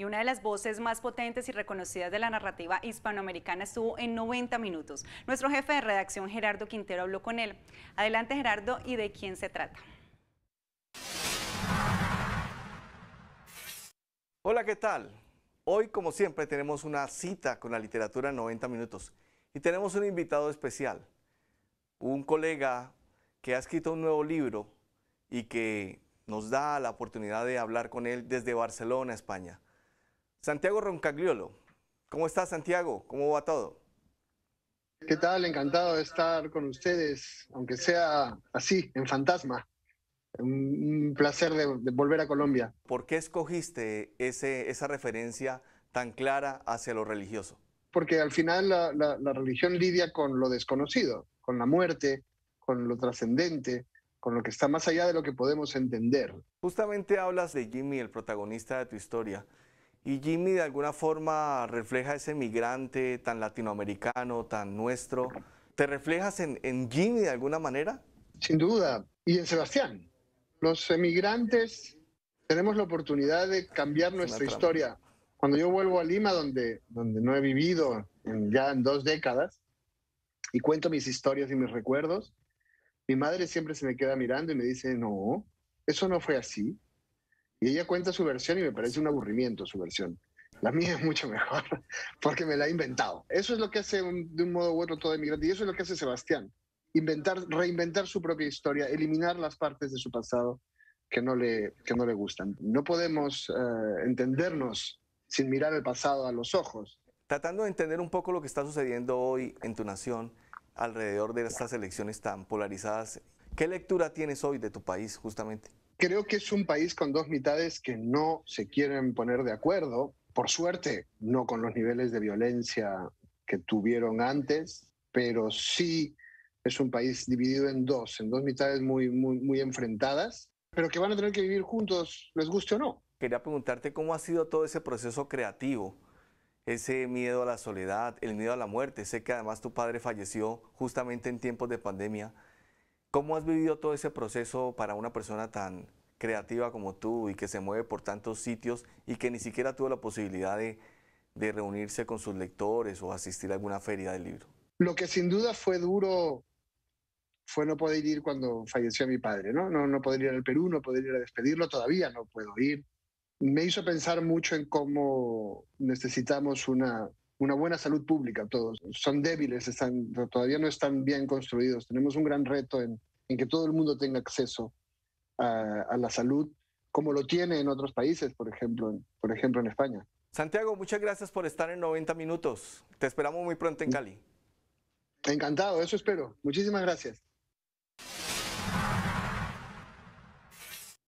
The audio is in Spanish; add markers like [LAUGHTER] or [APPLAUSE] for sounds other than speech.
y una de las voces más potentes y reconocidas de la narrativa hispanoamericana estuvo en 90 minutos. Nuestro jefe de redacción Gerardo Quintero habló con él. Adelante Gerardo, ¿y de quién se trata? Hola, ¿qué tal? Hoy, como siempre, tenemos una cita con la literatura en 90 minutos y tenemos un invitado especial, un colega que ha escrito un nuevo libro y que nos da la oportunidad de hablar con él desde Barcelona, España. Santiago Roncagliolo. ¿Cómo está Santiago? ¿Cómo va todo? ¿Qué tal? Encantado de estar con ustedes, aunque sea así, en fantasma. Un placer de, volver a Colombia. ¿Por qué escogiste esa referencia tan clara hacia lo religioso? Porque al final la, la religión lidia con lo desconocido, con la muerte, con lo trascendente, con lo que está más allá de lo que podemos entender. Justamente hablas de Jimmy, el protagonista de tu historia, y Jimmy de alguna forma refleja ese emigrante tan latinoamericano, tan nuestro. ¿Te reflejas en, Jimmy de alguna manera? Sin duda, y en Sebastián. Los emigrantes tenemos la oportunidad de cambiar nuestra historia. Cuando yo vuelvo a Lima, donde, donde no he vivido ya en dos décadas, y cuento mis historias y mis recuerdos, mi madre siempre se me queda mirando y me dice, no, eso no fue así. Y ella cuenta su versión y me parece un aburrimiento su versión. La mía es mucho mejor [LAUGHS] porque me la ha inventado. Eso es lo que hace de un modo u otro todo emigrante y eso es lo que hace Sebastián. reinventar su propia historia, eliminar las partes de su pasado que no le, que no le gustan. No podemos eh, entendernos sin mirar el pasado a los ojos. Tratando de entender un poco lo que está sucediendo hoy en tu nación alrededor de estas elecciones tan polarizadas, ¿qué lectura tienes hoy de tu país justamente? creo que es un país con dos mitades que no se quieren poner de acuerdo. Por suerte, no con los niveles de violencia que tuvieron antes, pero sí es un país dividido en dos, en dos mitades muy, muy, enfrentadas, pero que van a tener que vivir juntos, les guste o no. Quería preguntarte cómo ha sido todo ese proceso creativo, ese miedo a la soledad, el miedo a la muerte. Sé que además tu padre falleció justamente en tiempos de pandemia. ¿Cómo has vivido todo ese proceso para una persona tan creativa como tú y que se mueve por tantos sitios y que ni siquiera tuvo la posibilidad de, reunirse con sus lectores o asistir a alguna feria del libro? Lo que sin duda fue duro fue no poder ir cuando falleció mi padre, ¿no? No, no poder ir al Perú, no poder ir a despedirlo, todavía no puedo ir. Me hizo pensar mucho en cómo necesitamos una, una buena salud pública todos. Son débiles, están, todavía no están bien construidos. Tenemos un gran reto en en que todo el mundo tenga acceso a, la salud como lo tiene en otros países, por ejemplo, por ejemplo en España. Santiago, muchas gracias por estar en 90 minutos. Te esperamos muy pronto en mm. Cali. Encantado, eso espero. Muchísimas gracias.